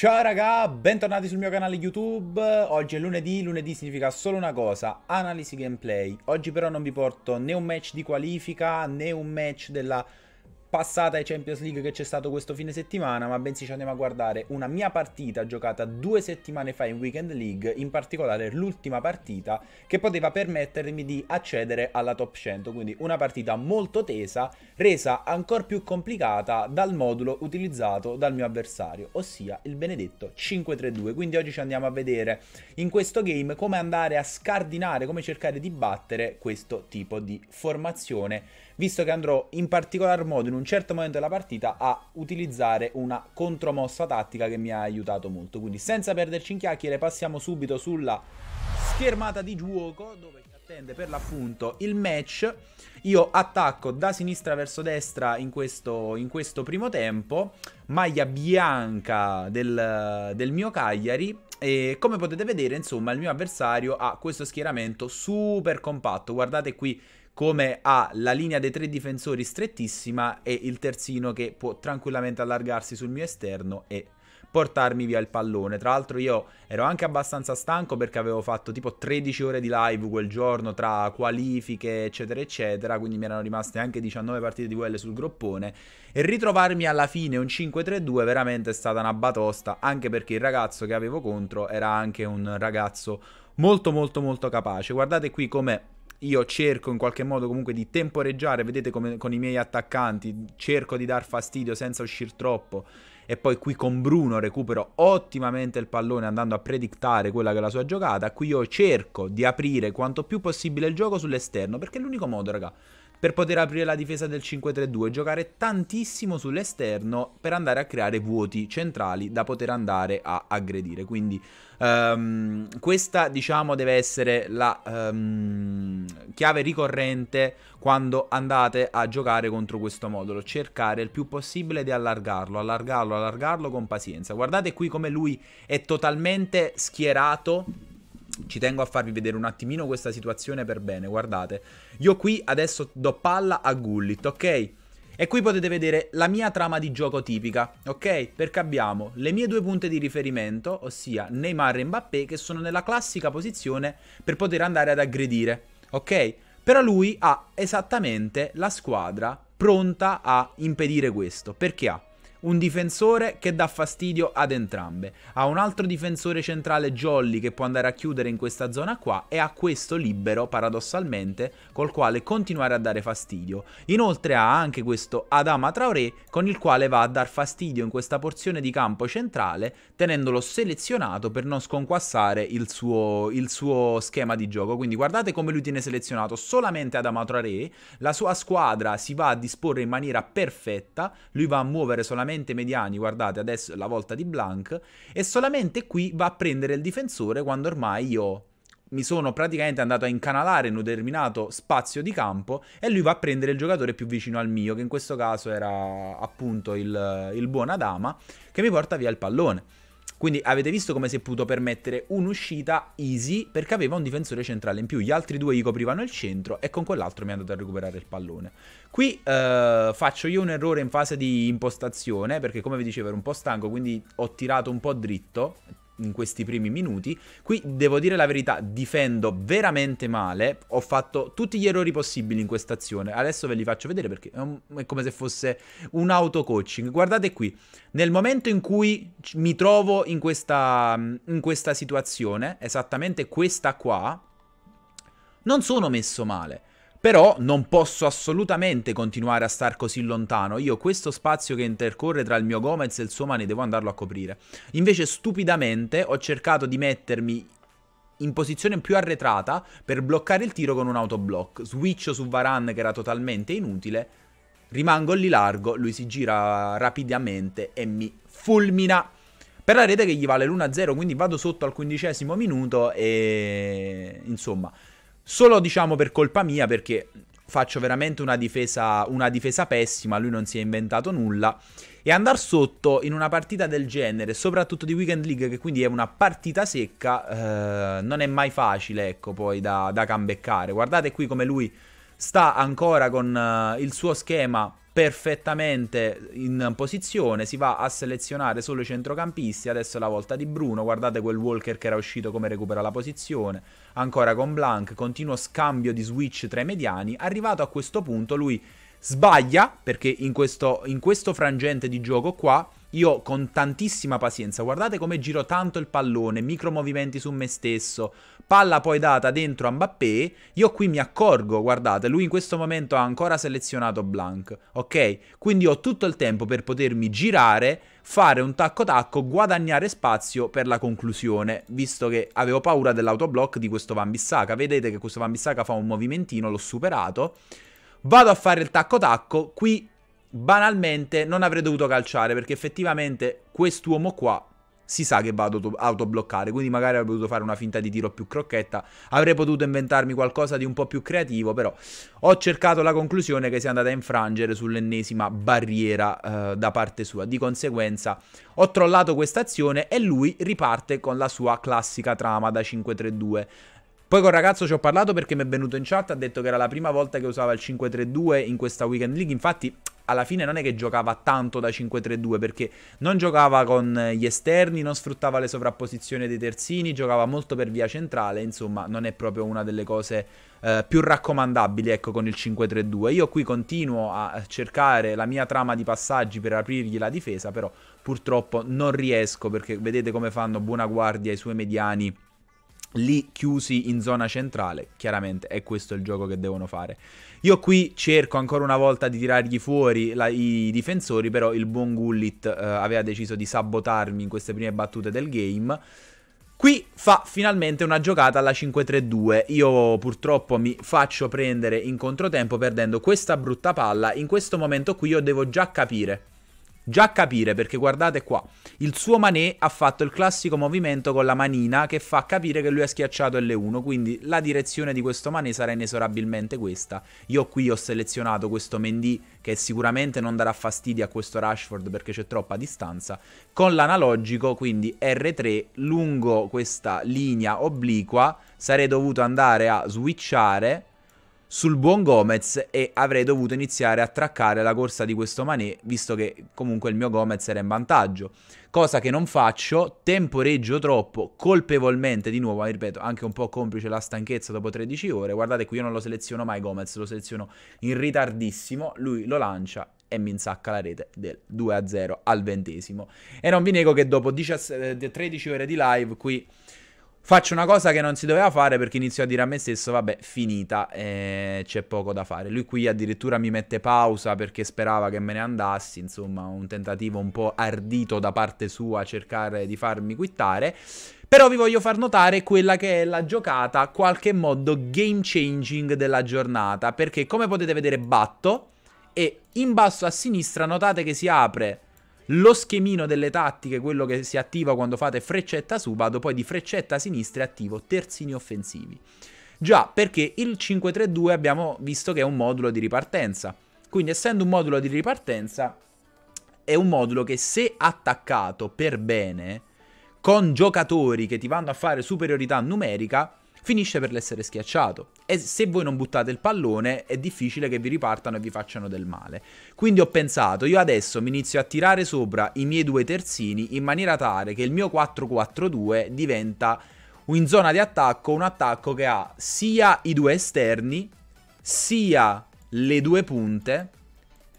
Ciao raga, bentornati sul mio canale YouTube, oggi è lunedì, lunedì significa solo una cosa, analisi gameplay. Oggi però non vi porto né un match di qualifica né un match della passata ai Champions League che c'è stato questo fine settimana, ma bensì ci andiamo a guardare una mia partita giocata due settimane fa in Weekend League, in particolare l'ultima partita che poteva permettermi di accedere alla top 100, quindi una partita molto tesa, resa ancora più complicata dal modulo utilizzato dal mio avversario, ossia il benedetto 5-3-2, quindi oggi ci andiamo a vedere in questo game come andare a scardinare, come cercare di battere questo tipo di formazione visto che andrò in particolar modo in un certo momento della partita a utilizzare una contromossa tattica che mi ha aiutato molto. Quindi senza perderci in chiacchiere passiamo subito sulla schermata di gioco dove ci attende per l'appunto il match. Io attacco da sinistra verso destra in questo, in questo primo tempo, maglia bianca del, del mio Cagliari e come potete vedere, insomma, il mio avversario ha questo schieramento super compatto. Guardate qui come ha la linea dei tre difensori strettissima e il terzino che può tranquillamente allargarsi sul mio esterno e portarmi via il pallone. Tra l'altro io ero anche abbastanza stanco perché avevo fatto tipo 13 ore di live quel giorno tra qualifiche eccetera eccetera, quindi mi erano rimaste anche 19 partite di quelle sul groppone e ritrovarmi alla fine un 5-3-2 veramente è stata una batosta, anche perché il ragazzo che avevo contro era anche un ragazzo molto molto molto capace. Guardate qui come io cerco in qualche modo comunque di temporeggiare, vedete come con i miei attaccanti, cerco di dar fastidio senza uscire troppo e poi qui con Bruno recupero ottimamente il pallone andando a predictare quella che è la sua giocata, qui io cerco di aprire quanto più possibile il gioco sull'esterno perché è l'unico modo, raga per poter aprire la difesa del 5-3-2, giocare tantissimo sull'esterno per andare a creare vuoti centrali da poter andare a aggredire. Quindi um, questa diciamo deve essere la um, chiave ricorrente quando andate a giocare contro questo modulo, cercare il più possibile di allargarlo, allargarlo, allargarlo con pazienza. Guardate qui come lui è totalmente schierato ci tengo a farvi vedere un attimino questa situazione per bene, guardate. Io qui adesso do palla a Gullit, ok? E qui potete vedere la mia trama di gioco tipica, ok? Perché abbiamo le mie due punte di riferimento, ossia Neymar e Mbappé, che sono nella classica posizione per poter andare ad aggredire, ok? Però lui ha esattamente la squadra pronta a impedire questo, perché ha un difensore che dà fastidio ad entrambe. Ha un altro difensore centrale Jolly che può andare a chiudere in questa zona qua e ha questo libero paradossalmente col quale continuare a dare fastidio. Inoltre ha anche questo Adama Traoré con il quale va a dar fastidio in questa porzione di campo centrale tenendolo selezionato per non sconquassare il suo, il suo schema di gioco. Quindi guardate come lui tiene selezionato solamente Adama Traoré, la sua squadra si va a disporre in maniera perfetta, lui va a muovere solamente veramente mediani, guardate adesso la volta di Blank, e solamente qui va a prendere il difensore quando ormai io mi sono praticamente andato a incanalare in un determinato spazio di campo e lui va a prendere il giocatore più vicino al mio, che in questo caso era appunto il, il buon Adama, che mi porta via il pallone. Quindi avete visto come si è potuto permettere un'uscita easy perché aveva un difensore centrale in più. Gli altri due gli coprivano il centro e con quell'altro mi è andato a recuperare il pallone. Qui eh, faccio io un errore in fase di impostazione perché come vi dicevo ero un po' stanco quindi ho tirato un po' dritto in questi primi minuti. Qui devo dire la verità, difendo veramente male, ho fatto tutti gli errori possibili in questa azione. Adesso ve li faccio vedere perché è, un, è come se fosse un auto coaching. Guardate qui, nel momento in cui mi trovo in questa, mm, in questa situazione, esattamente questa qua, non sono messo male. Però non posso assolutamente continuare a star così lontano. Io questo spazio che intercorre tra il mio Gomez e il suo Mane devo andarlo a coprire. Invece stupidamente ho cercato di mettermi in posizione più arretrata per bloccare il tiro con un autoblock. Switcho su Varane che era totalmente inutile. Rimango lì largo, lui si gira rapidamente e mi fulmina per la rete che gli vale l'1-0, quindi vado sotto al quindicesimo minuto e insomma Solo diciamo per colpa mia perché faccio veramente una difesa, una difesa pessima, lui non si è inventato nulla. E andare sotto in una partita del genere, soprattutto di Weekend League, che quindi è una partita secca, eh, non è mai facile, ecco, poi da, da, cambeccare. Guardate qui come lui sta ancora con uh, il suo schema perfettamente in posizione, si va a selezionare solo i centrocampisti, adesso è la volta di Bruno, guardate quel Walker che era uscito come recupera la posizione, ancora con Blank, continuo scambio di switch tra i mediani, arrivato a questo punto lui sbaglia, perché in questo, in questo frangente di gioco qua, io con tantissima pazienza, guardate come giro tanto il pallone, micro movimenti su me stesso, Palla poi data dentro a Mbappé. Io qui mi accorgo, guardate, lui in questo momento ha ancora selezionato Blank, ok? Quindi ho tutto il tempo per potermi girare, fare un tacco tacco, guadagnare spazio per la conclusione, visto che avevo paura dell'autoblock di questo Van Bissaka. Vedete che questo Van Bissaka fa un movimentino, l'ho superato. Vado a fare il tacco tacco, qui banalmente non avrei dovuto calciare perché effettivamente quest'uomo qua si sa che va ad autobloccare, quindi magari avrei potuto fare una finta di tiro più crocchetta, avrei potuto inventarmi qualcosa di un po' più creativo, però ho cercato la conclusione che si è andata a infrangere sull'ennesima barriera eh, da parte sua. Di conseguenza ho trollato questa azione e lui riparte con la sua classica trama da 5-3-2. Poi col ragazzo ci ho parlato perché mi è venuto in chat, ha detto che era la prima volta che usava il 5-3-2 in questa Weekend League, infatti alla fine non è che giocava tanto da 5-3-2 perché non giocava con gli esterni, non sfruttava le sovrapposizioni dei terzini, giocava molto per via centrale, insomma non è proprio una delle cose eh, più raccomandabili ecco, con il 5-3-2. Io qui continuo a cercare la mia trama di passaggi per aprirgli la difesa, però purtroppo non riesco perché vedete come fanno Buona Guardia i suoi mediani lì chiusi in zona centrale, chiaramente è questo il gioco che devono fare. Io qui cerco ancora una volta di tirargli fuori la, i difensori, però il buon Gullit eh, aveva deciso di sabotarmi in queste prime battute del game. Qui fa finalmente una giocata alla 5-3-2. Io purtroppo mi faccio prendere in controtempo perdendo questa brutta palla. In questo momento qui io devo già capire già capire, perché guardate qua, il suo manè ha fatto il classico movimento con la manina che fa capire che lui ha schiacciato L1, quindi la direzione di questo manè sarà inesorabilmente questa. Io qui ho selezionato questo Mendy che sicuramente non darà fastidio a questo Rashford perché c'è troppa distanza, con l'analogico, quindi R3 lungo questa linea obliqua, sarei dovuto andare a switchare sul buon Gomez e avrei dovuto iniziare a traccare la corsa di questo Mané, visto che comunque il mio Gomez era in vantaggio. Cosa che non faccio, temporeggio troppo, colpevolmente di nuovo, ma ripeto, anche un po' complice la stanchezza dopo 13 ore. Guardate qui, io non lo seleziono mai Gomez, lo seleziono in ritardissimo, lui lo lancia e mi insacca la rete del 2-0 al ventesimo. E non vi nego che dopo 13 eh, ore di live qui Faccio una cosa che non si doveva fare perché inizio a dire a me stesso, vabbè, finita, eh, c'è poco da fare. Lui qui addirittura mi mette pausa perché sperava che me ne andassi, insomma, un tentativo un po' ardito da parte sua cercare di farmi quittare. Però vi voglio far notare quella che è la giocata, qualche modo game changing della giornata, perché come potete vedere batto e in basso a sinistra notate che si apre lo schemino delle tattiche, quello che si attiva quando fate freccetta su, vado poi di freccetta a sinistra e attivo terzini offensivi. Già, perché il 5-3-2 abbiamo visto che è un modulo di ripartenza. Quindi essendo un modulo di ripartenza, è un modulo che se attaccato per bene, con giocatori che ti vanno a fare superiorità numerica, finisce per l'essere schiacciato. E se voi non buttate il pallone è difficile che vi ripartano e vi facciano del male. Quindi ho pensato, io adesso mi inizio a tirare sopra i miei due terzini in maniera tale che il mio 4-4-2 diventa in zona di attacco un attacco che ha sia i due esterni, sia le due punte,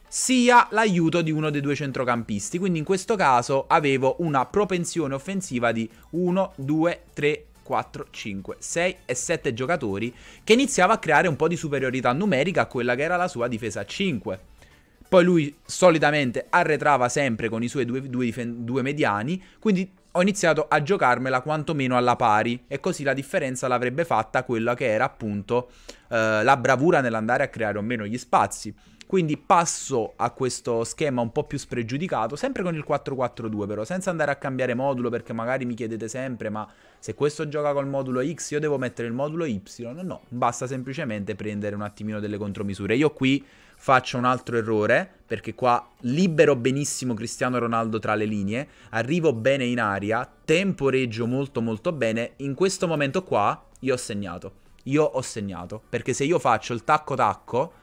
sia l'aiuto di uno dei due centrocampisti. Quindi in questo caso avevo una propensione offensiva di 1, 2, 3, 4, 5, 6 e 7 giocatori che iniziava a creare un po' di superiorità numerica a quella che era la sua difesa a 5. Poi lui solitamente arretrava sempre con i suoi due, due, due mediani, quindi ho iniziato a giocarmela quantomeno alla pari e così la differenza l'avrebbe fatta quella che era appunto eh, la bravura nell'andare a creare o meno gli spazi. Quindi passo a questo schema un po' più spregiudicato, sempre con il 4-4-2 però, senza andare a cambiare modulo perché magari mi chiedete sempre ma se questo gioca col modulo X io devo mettere il modulo Y? No, basta semplicemente prendere un attimino delle contromisure. Io qui faccio un altro errore perché qua libero benissimo Cristiano Ronaldo tra le linee, arrivo bene in aria, temporeggio molto molto bene, in questo momento qua io ho segnato. Io ho segnato, perché se io faccio il tacco tacco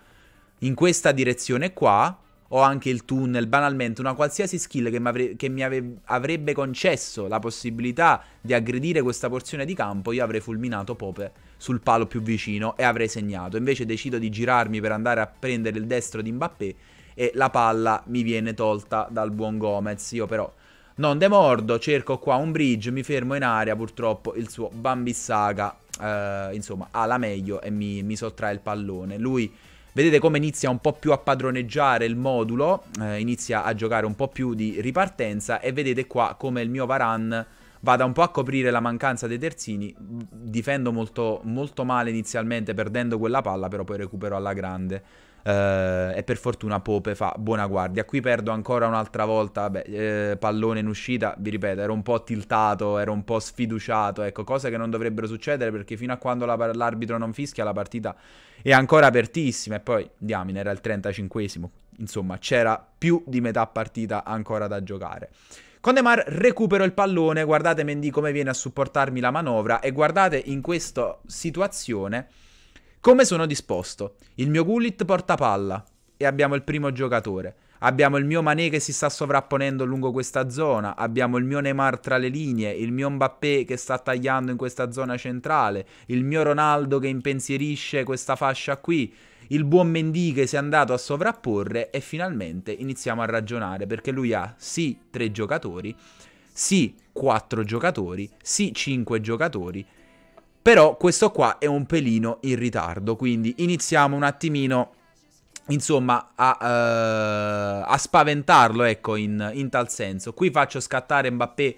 in questa direzione qua, ho anche il tunnel, banalmente una qualsiasi skill che mi, che mi ave- avrebbe concesso la possibilità di aggredire questa porzione di campo, io avrei fulminato Pope sul palo più vicino e avrei segnato. Invece decido di girarmi per andare a prendere il destro di Mbappé e la palla mi viene tolta dal buon Gomez. Io però non demordo, cerco qua un bridge, mi fermo in aria, purtroppo il suo Bambissaga, eh, insomma, ha la meglio e mi, mi sottrae il pallone. Lui Vedete come inizia un po' più a padroneggiare il modulo, eh, inizia a giocare un po' più di ripartenza e vedete qua come il mio Varan vada un po' a coprire la mancanza dei terzini, difendo molto, molto male inizialmente perdendo quella palla, però poi recupero alla grande eh, e per fortuna Pope fa buona guardia. Qui perdo ancora un'altra volta, beh, eh, pallone in uscita, vi ripeto, ero un po' tiltato, ero un po' sfiduciato, ecco, cose che non dovrebbero succedere perché fino a quando la, l'arbitro non fischia la partita è ancora apertissima e poi, diamine, era il 35esimo, insomma c'era più di metà partita ancora da giocare. Condemar recupero il pallone, guardate Mendy come viene a supportarmi la manovra e guardate in questa situazione come sono disposto? Il mio Gullit porta palla e abbiamo il primo giocatore. Abbiamo il mio Mané che si sta sovrapponendo lungo questa zona, abbiamo il mio Neymar tra le linee, il mio Mbappé che sta tagliando in questa zona centrale, il mio Ronaldo che impensierisce questa fascia qui, il buon Mendy che si è andato a sovrapporre e finalmente iniziamo a ragionare perché lui ha sì tre giocatori, sì quattro giocatori, sì cinque giocatori, però questo qua è un pelino in ritardo, quindi iniziamo un attimino insomma, a, uh, a, spaventarlo, ecco, in, in, tal senso. Qui faccio scattare Mbappé.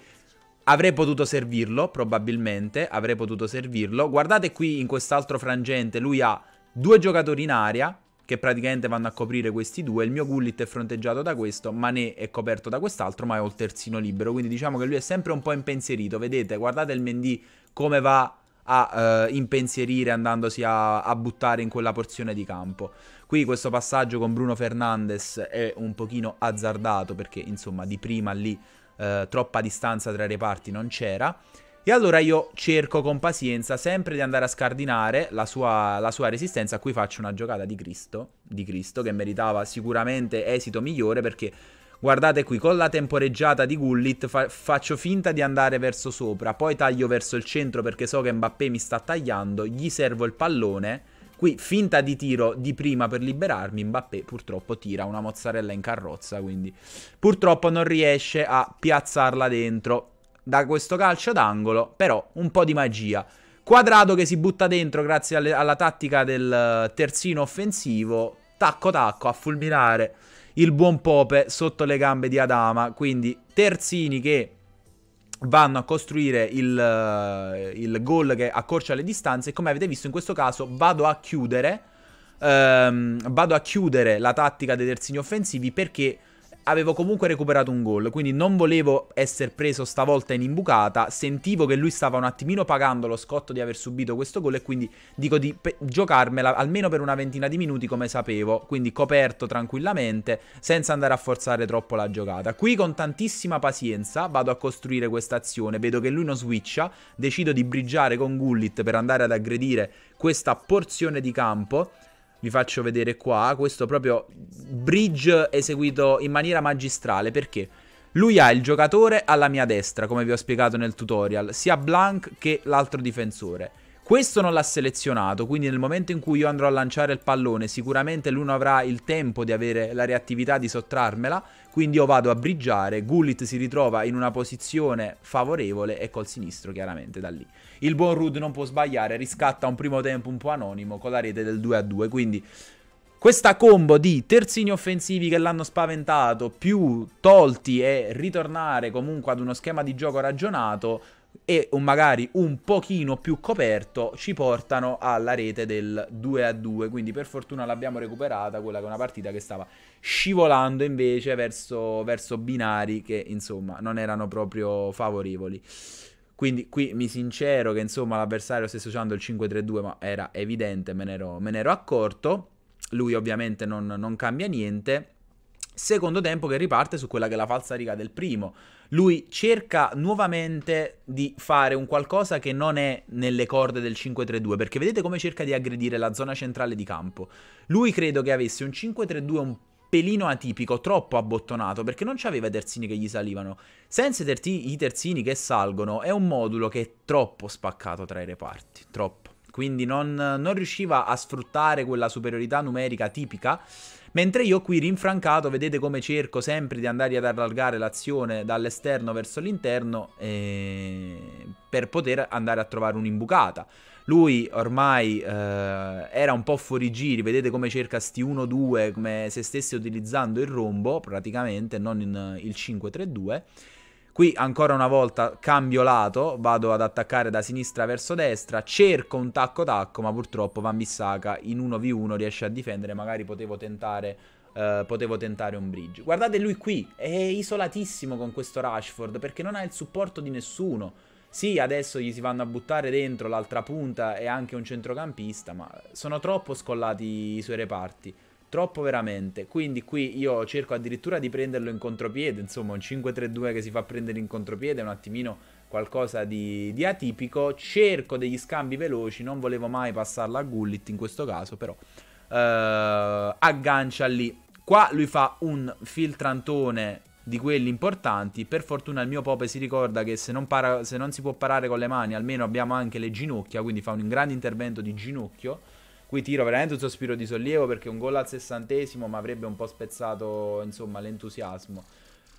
Avrei potuto servirlo, probabilmente, avrei potuto servirlo. Guardate qui in quest'altro frangente, lui ha due giocatori in aria, che praticamente vanno a coprire questi due. Il mio Gullit è fronteggiato da questo, Mané è coperto da quest'altro, ma è il terzino libero. Quindi diciamo che lui è sempre un po' impensierito. Vedete, guardate il Mendy come va a eh, impensierire andandosi a, a, buttare in quella porzione di campo. Qui questo passaggio con Bruno Fernandes è un pochino azzardato perché insomma di prima lì eh, troppa distanza tra i reparti non c'era. E allora io cerco con pazienza sempre di andare a scardinare la sua, la sua resistenza. qui faccio una giocata di Cristo, di Cristo, che meritava sicuramente esito migliore perché Guardate qui, con la temporeggiata di Gullit fa faccio finta di andare verso sopra, poi taglio verso il centro perché so che Mbappé mi sta tagliando, gli servo il pallone. Qui finta di tiro di prima per liberarmi, Mbappé purtroppo tira una mozzarella in carrozza, quindi purtroppo non riesce a piazzarla dentro da questo calcio d'angolo, però un po' di magia. Quadrato che si butta dentro grazie alle, alla tattica del eh, terzino offensivo, tacco tacco a fulminare il buon Pope sotto le gambe di Adama, quindi terzini che vanno a costruire il, eh, il gol che accorcia le distanze e come avete visto in questo caso vado a chiudere, ehm, vado a chiudere la tattica dei terzini offensivi perché avevo comunque recuperato un gol, quindi non volevo essere preso stavolta in imbucata, sentivo che lui stava un attimino pagando lo scotto di aver subito questo gol e quindi dico di giocarmela almeno per una ventina di minuti come sapevo, quindi coperto tranquillamente senza andare a forzare troppo la giocata. Qui con tantissima pazienza vado a costruire questa azione, vedo che lui non switcha, decido di briggiare con Gullit per andare ad aggredire questa porzione di campo vi faccio vedere qua, questo proprio bridge eseguito in maniera magistrale, perché lui ha il giocatore alla mia destra, come vi ho spiegato nel tutorial, sia Blank che l'altro difensore. Questo non l'ha selezionato, quindi nel momento in cui io andrò a lanciare il pallone, sicuramente lui non avrà il tempo di avere la reattività di sottrarmela, quindi io vado a briggiare, Gullit si ritrova in una posizione favorevole e col sinistro chiaramente da lì. Il buon Rude non può sbagliare, riscatta un primo tempo un po' anonimo con la rete del 2-2, quindi questa combo di terzini offensivi che l'hanno spaventato, più tolti e ritornare comunque ad uno schema di gioco ragionato, e magari un pochino più coperto ci portano alla rete del 2 a 2 quindi per fortuna l'abbiamo recuperata quella che è una partita che stava scivolando invece verso, verso binari che insomma non erano proprio favorevoli quindi qui mi sincero che insomma l'avversario stesse usando il 5-3-2 ma era evidente me ne me ne ero accorto lui ovviamente non, non cambia niente Secondo tempo che riparte su quella che è la falsa riga del primo. Lui cerca nuovamente di fare un qualcosa che non è nelle corde del 5-3-2, perché vedete come cerca di aggredire la zona centrale di campo. Lui credo che avesse un 5-3-2 un pelino atipico, troppo abbottonato, perché non c'aveva i terzini che gli salivano. Senza i, i terzini che salgono è un modulo che è troppo spaccato tra i reparti, troppo quindi non, non riusciva a sfruttare quella superiorità numerica tipica. Mentre io qui rinfrancato, vedete come cerco sempre di andare ad allargare l'azione dall'esterno verso l'interno eh, per poter andare a trovare un'imbucata. Lui ormai eh, era un po' fuori giri, vedete come cerca sti 1-2, come se stesse utilizzando il rombo praticamente, non il 5-3-2. Qui ancora una volta cambio lato, vado ad attaccare da sinistra verso destra, cerco un tacco tacco, ma purtroppo Van Bissaka in 1v1 riesce a difendere, magari potevo tentare Uh, potevo tentare un bridge. Guardate lui qui, è isolatissimo con questo Rashford perché non ha il supporto di nessuno. Sì, adesso gli si vanno a buttare dentro l'altra punta e anche un centrocampista, ma sono troppo scollati i suoi reparti. Troppo veramente. Quindi qui io cerco addirittura di prenderlo in contropiede, insomma un 5-3-2 che si fa prendere in contropiede, un attimino qualcosa di, di atipico. Cerco degli scambi veloci, non volevo mai passarla a Gullit in questo caso, però eh, aggancia lì. Qua lui fa un filtrantone di quelli importanti. Per fortuna il mio Pope si ricorda che se non, para, se non si può parare con le mani, almeno abbiamo anche le ginocchia, quindi fa un grande intervento di ginocchio Qui tiro veramente un sospiro di sollievo perché un gol al sessantesimo mi avrebbe un po' spezzato insomma, l'entusiasmo.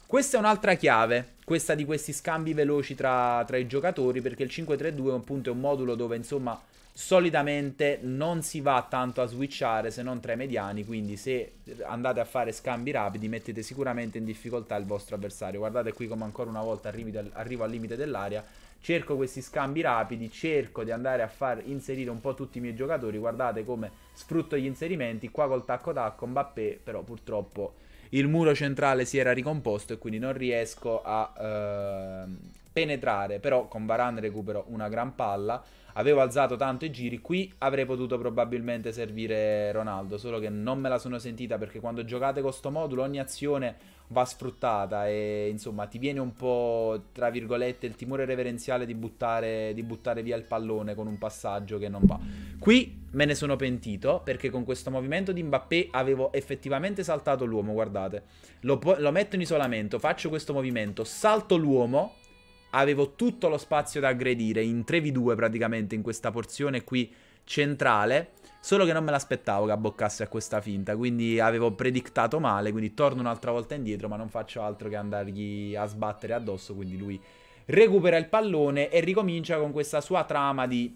Questa è un'altra chiave, questa di questi scambi veloci tra, tra i giocatori, perché il 5-3-2 è un punto, è un modulo dove insomma solitamente non si va tanto a switchare se non tra i mediani, quindi se andate a fare scambi rapidi mettete sicuramente in difficoltà il vostro avversario. Guardate qui come ancora una volta arrivo al limite dell'area cerco questi scambi rapidi, cerco di andare a far inserire un po' tutti i miei giocatori, guardate come sfrutto gli inserimenti, qua col tacco tacco Mbappé, però purtroppo il muro centrale si era ricomposto e quindi non riesco a, eh, penetrare, però con Varane recupero una gran palla, avevo alzato tanto i giri, qui avrei potuto probabilmente servire Ronaldo, solo che non me la sono sentita perché quando giocate con sto modulo ogni azione va sfruttata e insomma ti viene un po' tra virgolette il timore reverenziale di buttare, di buttare via il pallone con un passaggio che non va. Qui me ne sono pentito perché con questo movimento di Mbappé avevo effettivamente saltato l'uomo, guardate, lo, lo metto in isolamento, faccio questo movimento, salto l'uomo avevo tutto lo spazio da aggredire in 3v2 praticamente in questa porzione qui centrale. Solo che non me l'aspettavo che abboccasse a questa finta, quindi avevo predictato male, quindi torno un'altra volta indietro, ma non faccio altro che andargli a sbattere addosso, quindi lui recupera il pallone e ricomincia con questa sua trama di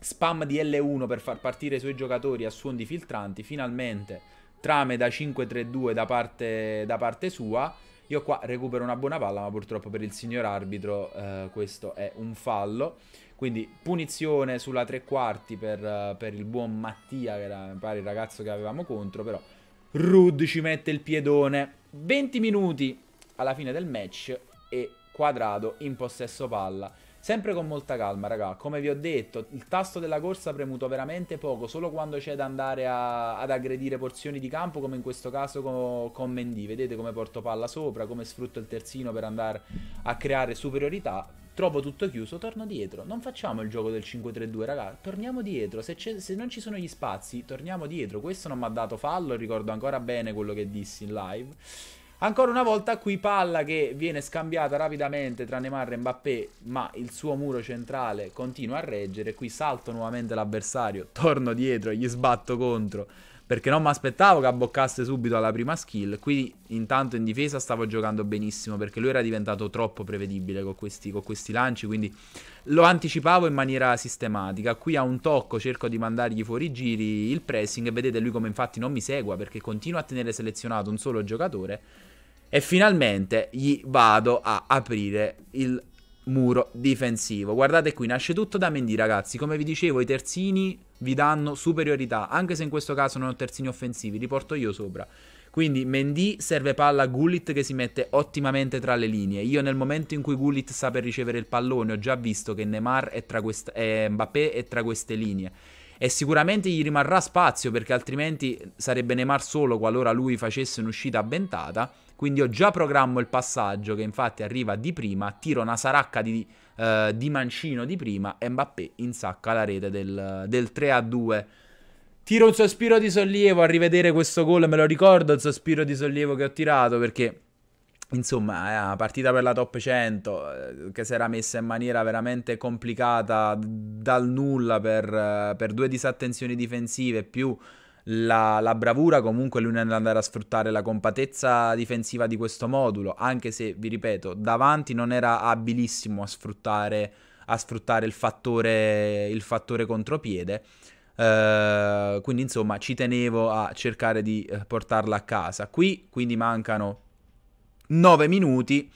spam di L1 per far partire i suoi giocatori a suon di filtranti, finalmente trame da 5-3-2 da da parte sua io qua recupero una buona palla, ma purtroppo per il signor arbitro eh, questo è un fallo. Quindi punizione sulla tre quarti per, eh, per il buon Mattia, che era pare il ragazzo che avevamo contro, però Rud ci mette il piedone. 20 minuti alla fine del match e Quadrado in possesso palla Sempre con molta calma, raga. Come vi ho detto, il tasto della corsa premuto veramente poco, solo quando c'è da andare a, ad aggredire porzioni di campo, come in questo caso con, con Mendy. Vedete come porto palla sopra, come sfrutto il terzino per andare a creare superiorità. Trovo tutto chiuso, torno dietro. Non facciamo il gioco del 5-3-2, raga. Torniamo dietro. Se, se non ci sono gli spazi, torniamo dietro. Questo non mi ha dato fallo, ricordo ancora bene quello che dissi in live. Ancora una volta qui palla che viene scambiata rapidamente tra Neymar e Mbappé, ma il suo muro centrale continua a reggere. Qui salto nuovamente l'avversario, torno dietro, gli sbatto contro perché non mi aspettavo che abboccasse subito alla prima skill. Qui intanto in difesa stavo giocando benissimo perché lui era diventato troppo prevedibile con questi, con questi lanci, quindi lo anticipavo in maniera sistematica. Qui a un tocco cerco di mandargli fuori giri il pressing e vedete lui come infatti non mi segua perché continua a tenere selezionato un solo giocatore e finalmente gli vado a aprire il muro difensivo. Guardate qui, nasce tutto da Mendy ragazzi, come vi dicevo i terzini vi danno superiorità, anche se in questo caso non ho terzini offensivi, li porto io sopra. Quindi Mendy serve palla a Gullit che si mette ottimamente tra le linee. Io nel momento in cui Gullit sta per ricevere il pallone ho già visto che Neymar è tra quest- eh, Mbappé è tra queste linee e sicuramente gli rimarrà spazio perché altrimenti sarebbe Neymar solo qualora lui facesse un'uscita avventata quindi io già programmo il passaggio che infatti arriva di prima, tiro una saracca di, uh, di mancino di prima e Mbappé insacca la rete del, del 3-2. Tiro un sospiro di sollievo a rivedere questo gol, me lo ricordo il sospiro di sollievo che ho tirato perché insomma è una partita per la top 100 eh, che si era messa in maniera veramente complicata dal nulla per, eh, per due disattenzioni difensive più la, la, bravura comunque lui nell'andare a sfruttare la compatezza difensiva di questo modulo, anche se, vi ripeto, davanti non era abilissimo a sfruttare, a sfruttare il, fattore, il fattore contropiede. Uh, quindi insomma ci tenevo a cercare di eh, portarla a casa. Qui quindi mancano 9 minuti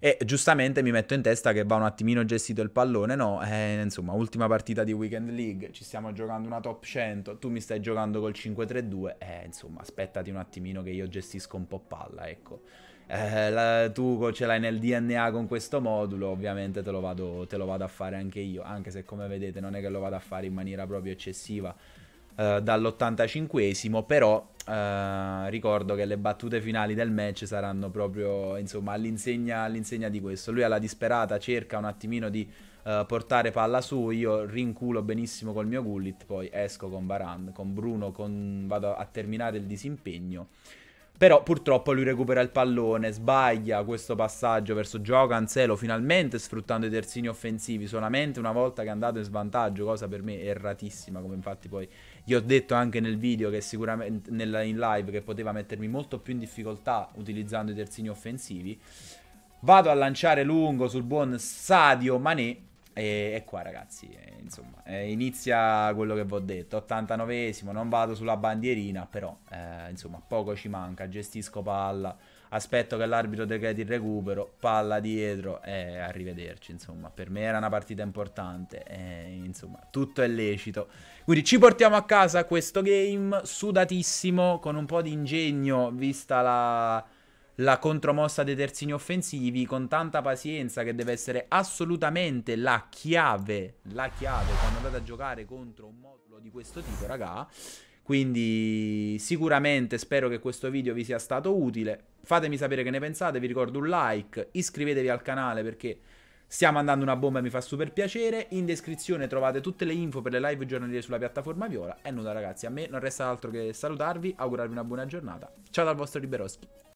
e giustamente mi metto in testa che va un attimino gestito il pallone, no? Eh, insomma, ultima partita di Weekend League, ci stiamo giocando una top 100, tu mi stai giocando col 5-3-2, eh, insomma, aspettati un attimino che io gestisco un po' palla, ecco. Eh, la, tu ce l'hai nel DNA con questo modulo, ovviamente te lo, vado, te lo vado a fare anche io, anche se come vedete non è che lo vado a fare in maniera proprio eccessiva, eh, dall'85esimo, però eh, ricordo che le battute finali del match saranno proprio insomma, all'insegna, all'insegna di questo. Lui alla disperata cerca un attimino di Uh, portare palla su, io rinculo benissimo col mio gullet, poi esco con Baran, con Bruno, con... vado a terminare il disimpegno. Però purtroppo lui recupera il pallone, sbaglia questo passaggio verso Gio Cancelo, finalmente sfruttando i terzini offensivi, solamente una volta che è andato in svantaggio, cosa per me erratissima, come infatti poi gli ho detto anche nel video che sicuramente nella, in live che poteva mettermi molto più in difficoltà utilizzando i terzini offensivi. Vado a lanciare lungo sul buon Sadio Mané. E, e qua ragazzi, eh, insomma, eh, inizia quello che vi ho detto, 89esimo, non vado sulla bandierina, però eh, insomma poco ci manca, gestisco palla, aspetto che l'arbitro decreti il recupero, palla dietro e arrivederci, insomma, per me era una partita importante, e, insomma, tutto è lecito. Quindi ci portiamo a casa questo game sudatissimo con un po' di ingegno vista la la contromossa dei terzini offensivi con tanta pazienza che deve essere assolutamente la chiave, la chiave quando andate a giocare contro un modulo di questo tipo, raga. Quindi sicuramente spero che questo video vi sia stato utile. Fatemi sapere che ne pensate, vi ricordo un like, iscrivetevi al canale perché stiamo andando una bomba e mi fa super piacere. In descrizione trovate tutte le info per le live giornaliere sulla piattaforma Viola. E nulla ragazzi, a me non resta altro che salutarvi, augurarvi una buona giornata. Ciao dal vostro Liberoschi.